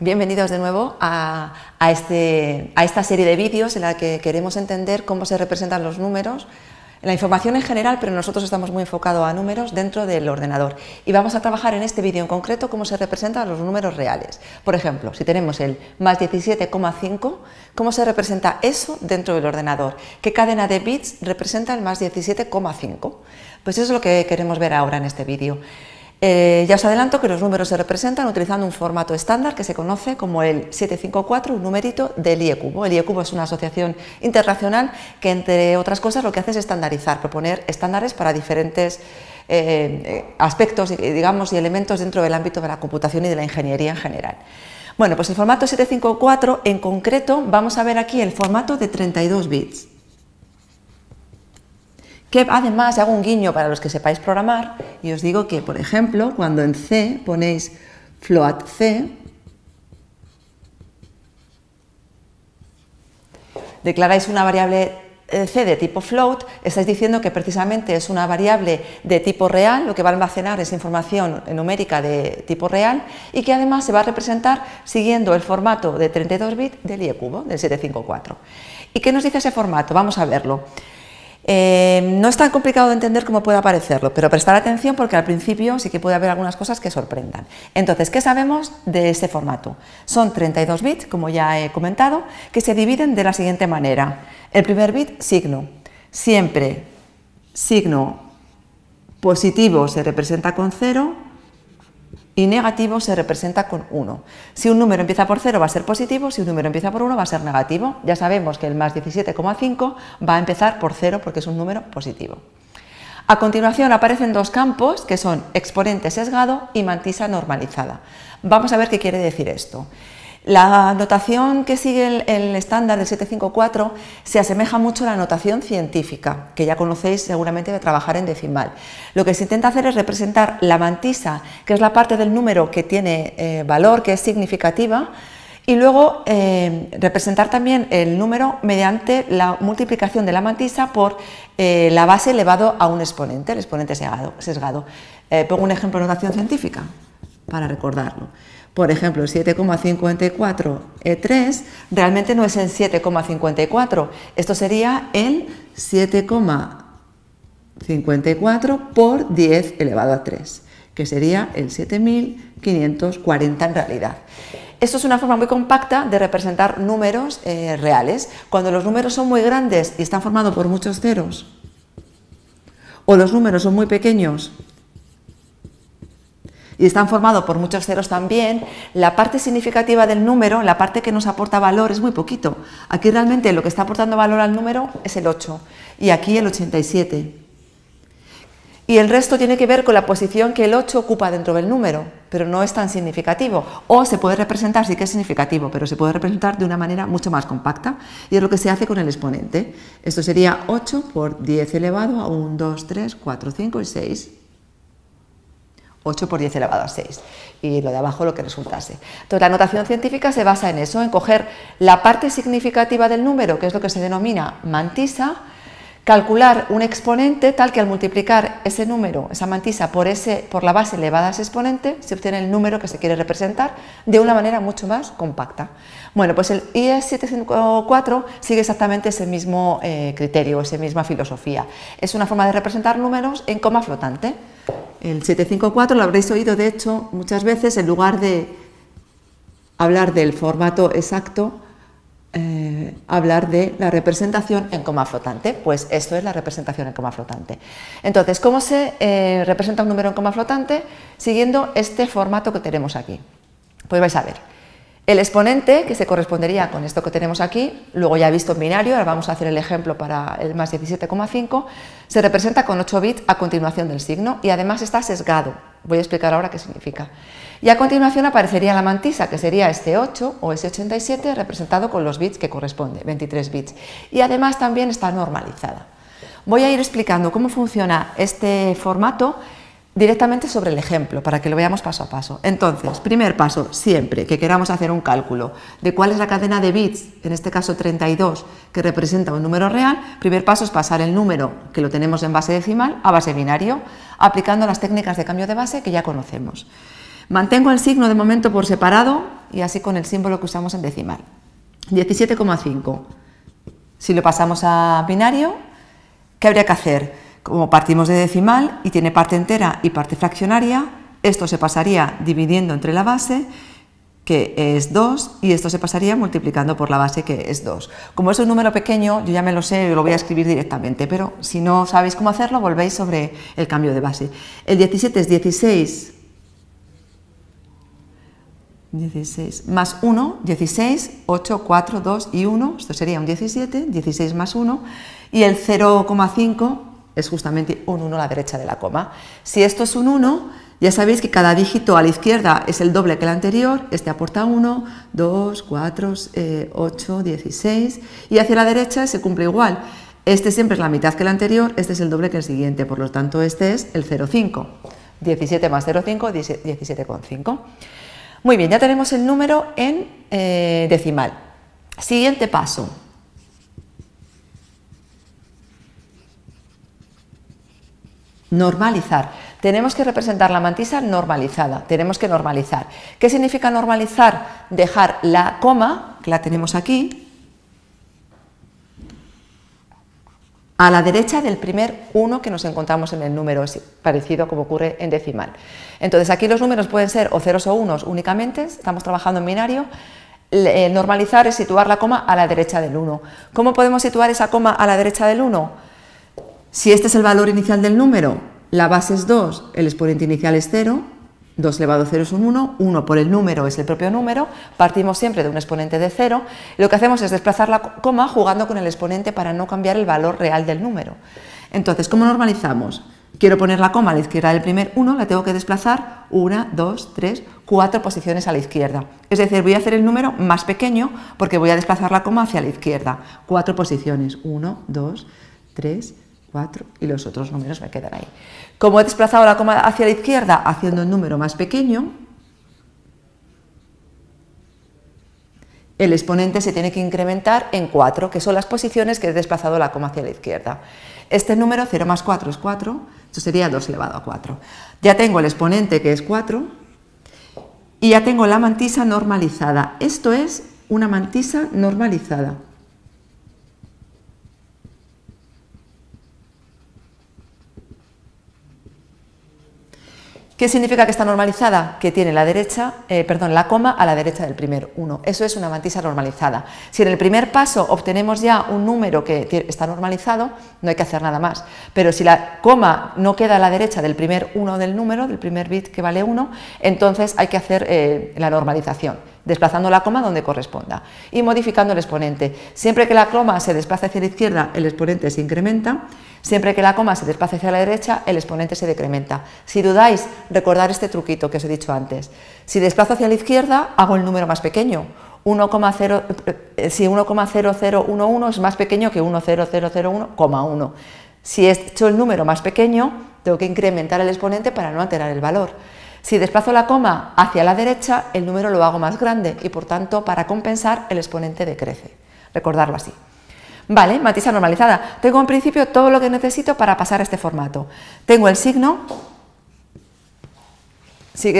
Bienvenidos de nuevo este, a, esta serie de vídeos en la que queremos entender cómo se representan los números la información en general, pero nosotros estamos muy enfocados a números dentro del ordenador y vamos a trabajar en este vídeo en concreto cómo se representan los números reales. Por ejemplo, si tenemos el más 17,5, ¿cómo se representa eso dentro del ordenador? ¿Qué cadena de bits representa el más 17,5? Pues eso es lo que queremos ver ahora en este vídeo. Eh, ya os adelanto que los números se representan utilizando un formato estándar que se conoce como el 754, un numerito del e cubo. El e cubo es una asociación internacional que, entre otras cosas, lo que hace es estandarizar, proponer estándares para diferentes eh, aspectos y elementos dentro del ámbito de la computación y de la ingeniería en general. Bueno, pues el formato 754 en concreto vamos a ver aquí el formato de 32 bits. Que además hago un guiño para los que sepáis programar y os digo que, por ejemplo, cuando en C ponéis float C, declaráis una variable eh, C de tipo float, estáis diciendo que precisamente es una variable de tipo real, lo que va a almacenar es información numérica de tipo real y que además se va a representar siguiendo el formato de 32 bits del IE cubo, del 754. ¿Y qué nos dice ese formato? Vamos a verlo. Eh, no es tan complicado de entender como puede parecerlo, pero prestar atención porque al principio sí que puede haber algunas cosas que sorprendan. Entonces, ¿qué sabemos de este formato? Son 32 bits, como ya he comentado, que se dividen de la siguiente manera. El primer bit, signo. Siempre signo positivo se representa con 0, y negativo se representa con 1. Si un número empieza por 0 va a ser positivo, si un número empieza por 1 va a ser negativo. Ya sabemos que el más 17,5 va a empezar por 0 porque es un número positivo. A continuación aparecen dos campos que son exponente sesgado y mantisa normalizada. Vamos a ver qué quiere decir esto. La notación que sigue el, estándar del 754 se asemeja mucho a la notación científica, que ya conocéis seguramente de trabajar en decimal. Lo que se intenta hacer es representar la mantisa, que es la parte del número que tiene eh, valor, que es significativa, y luego eh, representar también el número mediante la multiplicación de la mantisa por eh, la base elevado a un exponente, el exponente sesgado. sesgado. pongo un ejemplo de notación científica para recordarlo. Por ejemplo, 7,54 E3 realmente no es el 7,54, esto sería el 7,54 por 10 elevado a 3, que sería el 7540 en realidad. Esto es una forma muy compacta de representar números eh, reales. Cuando los números son muy grandes y están formados por muchos ceros, o los números son muy pequeños y están formados por muchos ceros también, la parte significativa del número, la parte que nos aporta valor, es muy poquito. Aquí realmente lo que está aportando valor al número es el 8 y aquí el 87. Y el resto tiene que ver con la posición que el 8 ocupa dentro del número, pero no es tan significativo. O se puede representar, sí que es significativo, pero se puede representar de una manera mucho más compacta. Y es lo que se hace con el exponente. Esto sería 8 por 10 elevado a 1, 2, 3, 4, 5 y 6. 8 por 10 elevado a 6 y lo de abajo lo que resultase. Entonces la notación científica se basa en eso, en coger la parte significativa del número, que es lo que se denomina mantisa, calcular un exponente tal que al multiplicar ese número, esa mantisa, por, ese, por la base elevada a ese exponente, se obtiene el número que se quiere representar de una manera mucho más compacta. Bueno, pues el IES 754 sigue exactamente ese mismo eh, criterio, esa misma filosofía. Es una forma de representar números en coma flotante. El 754 lo habréis oído, de hecho, muchas veces, en lugar de hablar del formato exacto, eh, hablar de la representación en coma flotante. Pues esto es la representación en coma flotante. Entonces, ¿cómo se eh, representa un número en coma flotante? Siguiendo este formato que tenemos aquí. Pues vais a ver. El exponente, que se correspondería con esto que tenemos aquí, luego ya visto en binario, ahora vamos a hacer el ejemplo para el más 17,5, se representa con 8 bits a continuación del signo y además está sesgado. Voy a explicar ahora qué significa. Y a continuación aparecería la mantisa, que sería este 8 o ese 87 representado con los bits que corresponde, 23 bits. Y además también está normalizada. Voy a ir explicando cómo funciona este formato directamente sobre el ejemplo, para que lo veamos paso a paso. Entonces, primer paso, siempre que queramos hacer un cálculo de cuál es la cadena de bits, en este caso 32, que representa un número real, primer paso es pasar el número que lo tenemos en base decimal a base binario, aplicando las técnicas de cambio de base que ya conocemos. Mantengo el signo de momento por separado y así con el símbolo que usamos en decimal. 17,5. Si lo pasamos a binario, ¿qué habría que hacer? Como partimos de decimal y tiene parte entera y parte fraccionaria, esto se pasaría dividiendo entre la base, que es 2, y esto se pasaría multiplicando por la base, que es 2. Como es un número pequeño, yo ya me lo sé, y lo voy a escribir directamente, pero si no sabéis cómo hacerlo, volvéis sobre el cambio de base. El 17 es 16 16 más 1, 16, 8, 4, 2 y 1, esto sería un 17, 16 más 1, y el 0,5 es justamente un 1 a la derecha de la coma. Si esto es un 1, ya sabéis que cada dígito a la izquierda es el doble que el anterior, este aporta 1, 2, 4, 8, 16 y hacia la derecha se cumple igual. Este siempre es la mitad que el anterior, este es el doble que el siguiente, por lo tanto este es el 0,5. 17 más 0,5, 17,5. Muy bien, ya tenemos el número en eh, decimal. Siguiente paso, Normalizar. Tenemos que representar la mantisa normalizada. Tenemos que normalizar. ¿Qué significa normalizar? Dejar la coma, que la tenemos aquí, a la derecha del primer 1 que nos encontramos en el número, parecido como ocurre en decimal. Entonces aquí los números pueden ser o ceros o unos únicamente, estamos trabajando en binario, eh, normalizar es situar la coma a la derecha del 1. ¿Cómo podemos situar esa coma a la derecha del 1? Si este es el valor inicial del número, la base es 2, el exponente inicial es 0, 2 elevado a 0 es un 1, 1 por el número es el propio número, partimos siempre de un exponente de 0, lo que hacemos es desplazar la coma jugando con el exponente para no cambiar el valor real del número. Entonces, ¿cómo normalizamos? Quiero poner la coma a la izquierda del primer 1, la tengo que desplazar 1, 2, 3, 4 posiciones a la izquierda. Es decir, voy a hacer el número más pequeño porque voy a desplazar la coma hacia la izquierda. 4 posiciones, 1, 2, 3, 4 y los otros números me quedan ahí. Como he desplazado la coma hacia la izquierda haciendo un número más pequeño, el exponente se tiene que incrementar en 4, que son las posiciones que he desplazado la coma hacia la izquierda. Este número 0 más 4 es 4, esto sería 2 elevado a 4. Ya tengo el exponente que es 4 y ya tengo la mantisa normalizada. Esto es una mantisa normalizada. ¿Qué significa que está normalizada? Que tiene la derecha, eh, perdón, la coma a la derecha del primer 1. Eso es una mantisa normalizada. Si en el primer paso obtenemos ya un número que está normalizado, no hay que hacer nada más. Pero si la coma no queda a la derecha del primer 1 del número, del primer bit que vale 1, entonces hay que hacer eh, la normalización desplazando la coma donde corresponda y modificando el exponente. Siempre que la coma se desplaza hacia la izquierda, el exponente se incrementa. Siempre que la coma se desplace hacia la derecha, el exponente se decrementa. Si dudáis, recordar este truquito que os he dicho antes. Si desplazo hacia la izquierda, hago el número más pequeño. Eh, eh, si 1,0011 es más pequeño que 1,0001,1. Si he hecho el número más pequeño, tengo que incrementar el exponente para no alterar el valor. Si desplazo la coma hacia la derecha, el número lo hago más grande y por tanto, para compensar, el exponente decrece. Recordarlo así. Vale, matiza normalizada. Tengo en principio todo lo que necesito para pasar a este formato. Tengo el signo,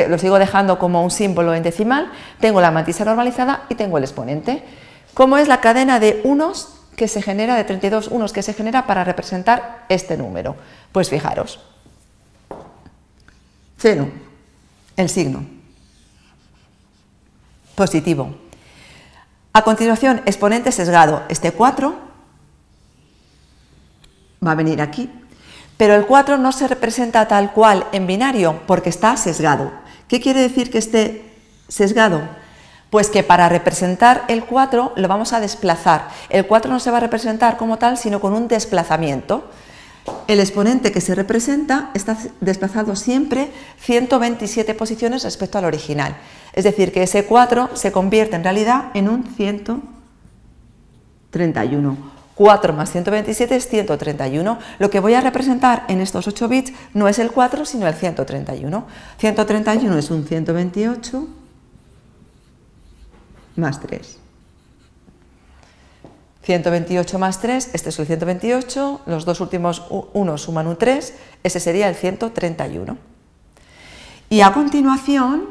lo sigo dejando como un símbolo en decimal, tengo la matiza normalizada y tengo el exponente. ¿Cómo es la cadena de unos que se genera, de 32 unos que se genera para representar este número? Pues fijaros. Cero el signo. Positivo. A continuación, exponente sesgado. Este 4 va a venir aquí, pero el 4 no se representa tal cual en binario porque está sesgado. ¿Qué quiere decir que esté sesgado? Pues que para representar el 4 lo vamos a desplazar. El 4 no se va a representar como tal, sino con un desplazamiento el exponente que se representa está desplazado siempre 127 posiciones respecto al original. Es decir, que ese 4 se convierte en realidad en un 131. 4 más 127 es 131. Lo que voy a representar en estos 8 bits no es el 4, sino el 131. 131 es un 128 más 3. 128 más 3, este es el 128, los dos últimos 1 suman un 3, ese sería el 131. Y a continuación,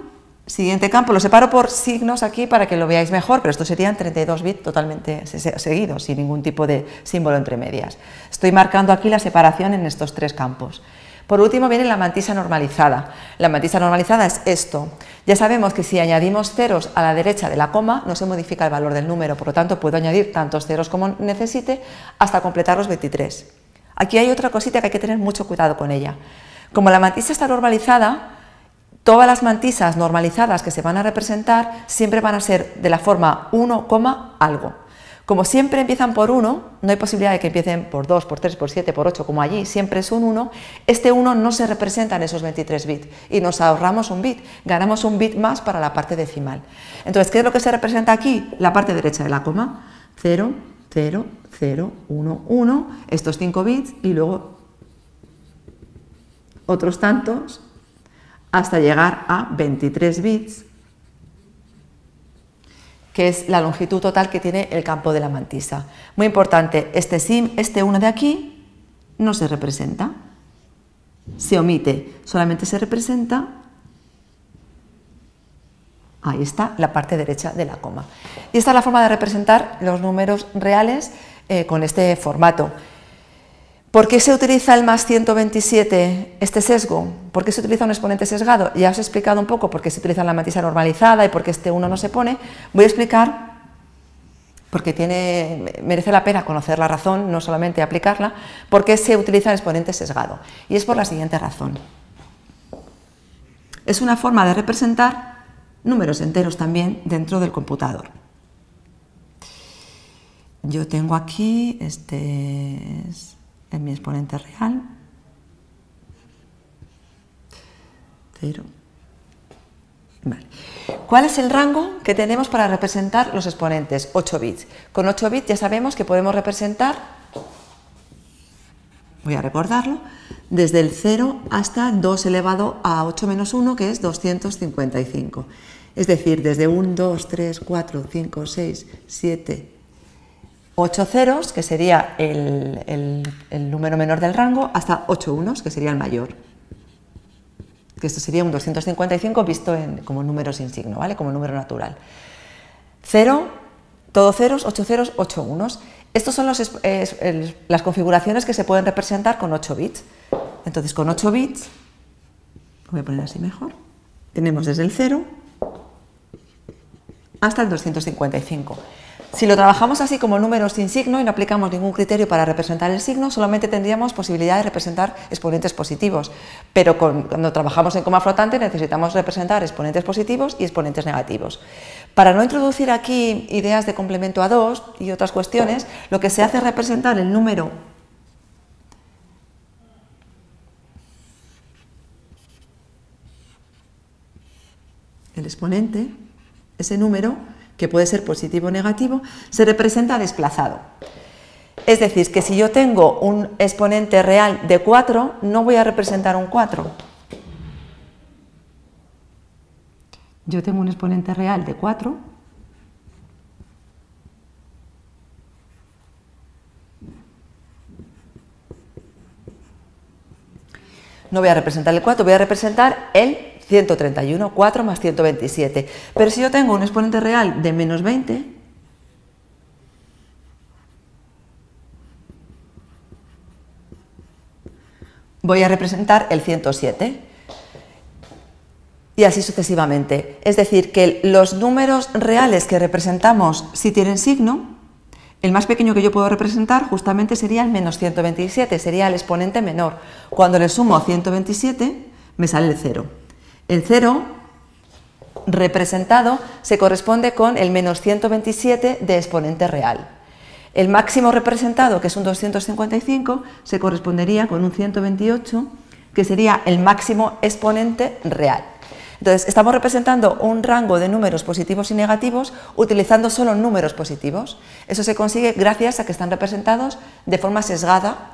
siguiente campo, lo separo por signos aquí para que lo veáis mejor, pero estos serían 32 bits totalmente seguidos, sin ningún tipo de símbolo entre medias. Estoy marcando aquí la separación en estos tres campos. Por último viene la mantisa normalizada. La mantisa normalizada es esto. Ya sabemos que si añadimos ceros a la derecha de la coma, no se modifica el valor del número, por lo tanto puedo añadir tantos ceros como necesite hasta completar los 23. Aquí hay otra cosita que hay que tener mucho cuidado con ella. Como la mantisa está normalizada, todas las mantisas normalizadas que se van a representar siempre van a ser de la forma 1, algo. Como siempre empiezan por 1, no hay posibilidad de que empiecen por 2, por 3, por 7, por 8, como allí, siempre es un 1, este 1 no se representa en esos 23 bits y nos ahorramos un bit, ganamos un bit más para la parte decimal. Entonces, ¿qué es lo que se representa aquí? La parte derecha de la coma, 0, 0, 0, 1, 1, estos 5 bits y luego otros tantos hasta llegar a 23 bits que es la longitud total que tiene el campo de la mantisa. Muy importante, este sim, este uno de aquí, no se representa, se omite, solamente se representa, ahí está, la parte derecha de la coma. Y esta es la forma de representar los números reales eh, con este formato. ¿Por qué se utiliza el más 127, este sesgo? ¿Por qué se utiliza un exponente sesgado? Ya os he explicado un poco por qué se utiliza la matriz normalizada y por qué este 1 no se pone. Voy a explicar, porque tiene, merece la pena conocer la razón, no solamente aplicarla, por qué se utiliza el exponente sesgado. Y es por la siguiente razón. Es una forma de representar números enteros también dentro del computador. Yo tengo aquí, este en mi exponente real. 0. Vale. ¿Cuál es el rango que tenemos para representar los exponentes? 8 bits. Con 8 bits ya sabemos que podemos representar, voy a recordarlo, desde el 0 hasta 2 elevado a 8 menos 1, que es 255. Es decir, desde 1, 2, 3, 4, 5, 6, 7, 8 ceros, que sería el, número menor del rango, hasta 8 unos, que sería el mayor. Que esto sería un 255 visto en, como número sin signo, ¿vale? Como número natural. 0, todo ceros, 8 ceros, 8 unos. Estas son las configuraciones que se pueden representar con 8 bits. Entonces, con 8 bits, voy a poner así mejor, tenemos desde el 0 hasta el 255. Si lo trabajamos así como números sin signo y no aplicamos ningún criterio para representar el signo, solamente tendríamos posibilidad de representar exponentes positivos. Pero cuando trabajamos en coma flotante necesitamos representar exponentes positivos y exponentes negativos. Para no introducir aquí ideas de complemento a 2 y otras cuestiones, lo que se hace es representar el número el exponente ese número, que puede ser positivo o negativo, se representa desplazado. Es decir, que si yo tengo un exponente real de 4, no voy a representar un 4. Yo tengo un exponente real de 4. No voy a representar el 4, voy a representar el 131, 4 más 127. Pero si yo tengo un exponente real de menos 20, voy a representar el 107. Y así sucesivamente. Es decir, que los números reales que representamos si tienen signo, el más pequeño que yo puedo representar justamente sería el menos 127, sería el exponente menor. Cuando le sumo 127, me sale el 0. El cero representado se corresponde con el menos 127 de exponente real. El máximo representado, que es un 255, se correspondería con un 128, que sería el máximo exponente real. Entonces, estamos representando un rango de números positivos y negativos utilizando solo números positivos. Eso se consigue gracias a que están representados de forma sesgada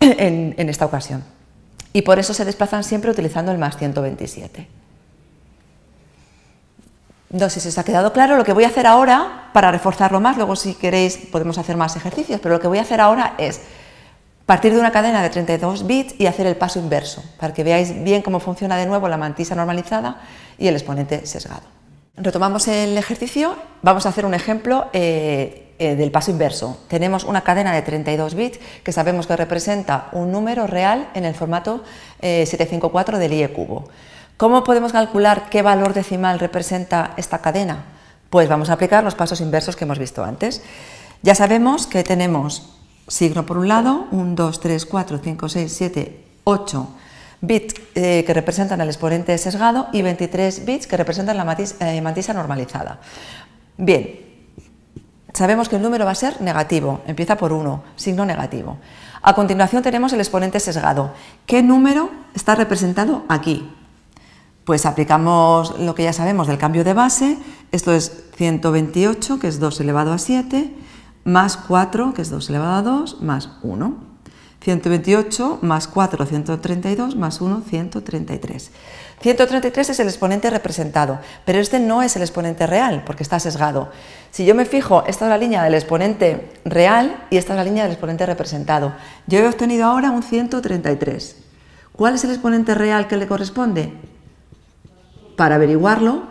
en esta ocasión y por eso se desplazan siempre utilizando el más 127. No sé si os ha quedado claro, lo que voy a hacer ahora, para reforzarlo más, luego si queréis podemos hacer más ejercicios, pero lo que voy a hacer ahora es partir de una cadena de 32 bits y hacer el paso inverso, para que veáis bien cómo funciona de nuevo la mantisa normalizada y el exponente sesgado. Retomamos el ejercicio, vamos a hacer un ejemplo eh, eh, del paso inverso. Tenemos una cadena de 32 bits que sabemos que representa un número real en el formato 754 eh, del IE cubo. ¿Cómo podemos calcular qué valor decimal representa esta cadena? Pues vamos a aplicar los pasos inversos que hemos visto antes. Ya sabemos que tenemos signo por un lado, 1, 2, 3, 4, 5, 6, 7, 8 bits eh, que representan el exponente sesgado y 23 bits que representan la mantisa normalizada. Bien, sabemos que el número va a ser negativo, empieza por 1, signo negativo. A continuación tenemos el exponente sesgado. ¿Qué número está representado aquí? Pues aplicamos lo que ya sabemos del cambio de base, esto es 128, que es 2 elevado a 7, más 4, que es 2 elevado a 2, más 1. 128 más 4, 132, más 1, 133. 133 es el exponente representado, pero este no es el exponente real porque está sesgado. Si yo me fijo, esta es la línea del exponente real y esta es la línea del exponente representado. Yo he obtenido ahora un 133. ¿Cuál es el exponente real que le corresponde? Para averiguarlo,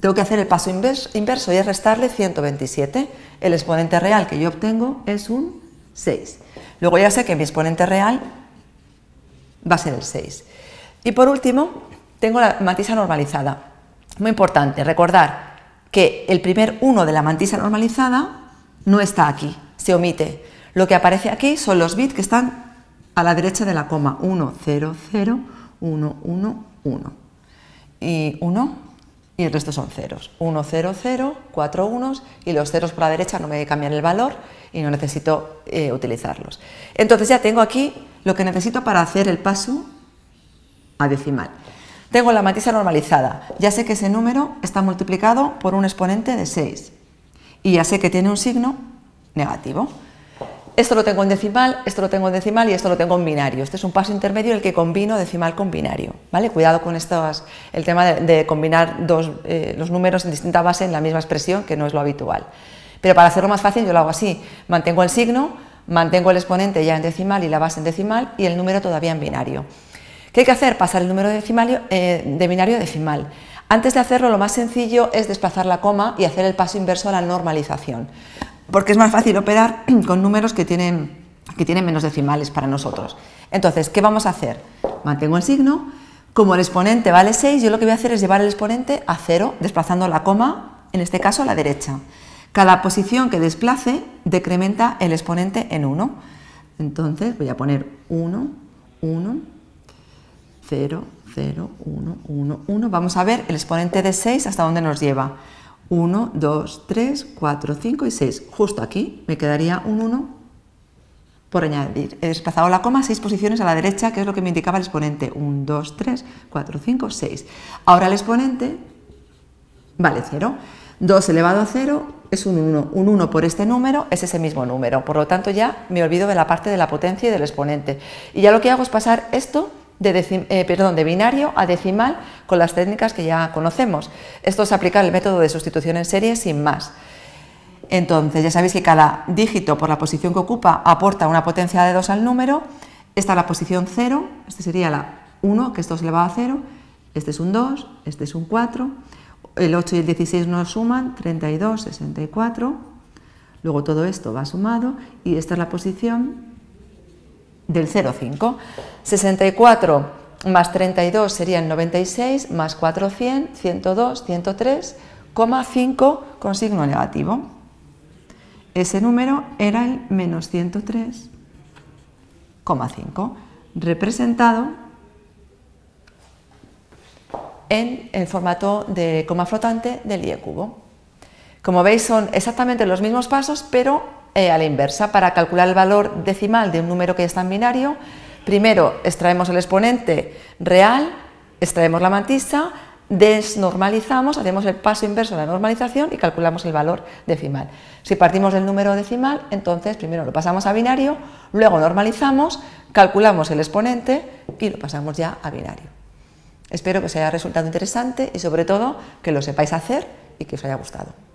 tengo que hacer el paso inverso y restarle 127. El exponente real que yo obtengo es un 6. Luego ya sé que mi exponente real va a ser el 6. Y por último, tengo la mantisa normalizada. Muy importante recordar que el primer 1 de la mantisa normalizada no está aquí, se omite. Lo que aparece aquí son los bits que están a la derecha de la coma, 1, 0, 0, 1, 1, 1. Y 1 y el resto son ceros. 1, 0, 0, 4 unos y los ceros por la derecha no me cambian el valor y no necesito eh, utilizarlos. Entonces ya tengo aquí lo que necesito para hacer el paso a decimal. Tengo la matriz normalizada. Ya sé que ese número está multiplicado por un exponente de 6. Y ya sé que tiene un signo negativo. Esto lo tengo en decimal, esto lo tengo en decimal y esto lo tengo en binario. Este es un paso intermedio en el que combino decimal con binario. ¿vale? Cuidado con el tema de, combinar eh, los números en distinta base en la misma expresión, que no es lo habitual. Pero para hacerlo más fácil yo lo hago así. Mantengo el signo, mantengo el exponente ya en decimal y la base en decimal y el número todavía en binario. ¿Qué hay que hacer? Pasar el número eh, de binario decimal. Antes de hacerlo, lo más sencillo es desplazar la coma y hacer el paso inverso a la normalización, porque es más fácil operar con números que tienen, que tienen menos decimales para nosotros. Entonces, ¿qué vamos a hacer? Mantengo el signo, como el exponente vale 6, yo lo que voy a hacer es llevar el exponente a 0, desplazando la coma, en este caso a la derecha. Cada posición que desplace decrementa el exponente en 1. Entonces voy a poner 1, 1, 0, 0, 1, 1, 1. Vamos a ver el exponente de 6 hasta dónde nos lleva. 1, 2, 3, 4, 5 y 6. Justo aquí me quedaría un 1 por añadir. He desplazado la coma 6 posiciones a la derecha, que es lo que me indicaba el exponente. 1, 2, 3, 4, 5, 6. Ahora el exponente vale 0. 2 elevado a 0 es un 1. Un 1 por este número es ese mismo número. Por lo tanto, ya me olvido de la parte de la potencia y del exponente. Y ya lo que hago es pasar esto de, eh, perdón, de binario a decimal con las técnicas que ya conocemos. Esto es aplicar el método de sustitución en serie sin más. Entonces, ya sabéis que cada dígito por la posición que ocupa aporta una potencia de 2 al número. Esta es la posición 0, este sería la 1, que esto se le va a 0, este es un 2, este es un 4, el 8 y el 16 nos suman, 32, 64, luego todo esto va sumado y esta es la posición del 0,5. 64 más 32 serían 96, más 400, 102, 103,5 con signo negativo. Ese número era el menos 103,5, representado en el formato de coma flotante del IE cubo. Como veis son exactamente los mismos pasos, pero eh, a la inversa. Para calcular el valor decimal de un número que está en binario, primero extraemos el exponente real, extraemos la mantisa, desnormalizamos, hacemos el paso inverso de la normalización y calculamos el valor decimal. Si partimos del número decimal, entonces primero lo pasamos a binario, luego normalizamos, calculamos el exponente y lo pasamos ya a binario. Espero que os haya resultado interesante y sobre todo que lo sepáis hacer y que os haya gustado.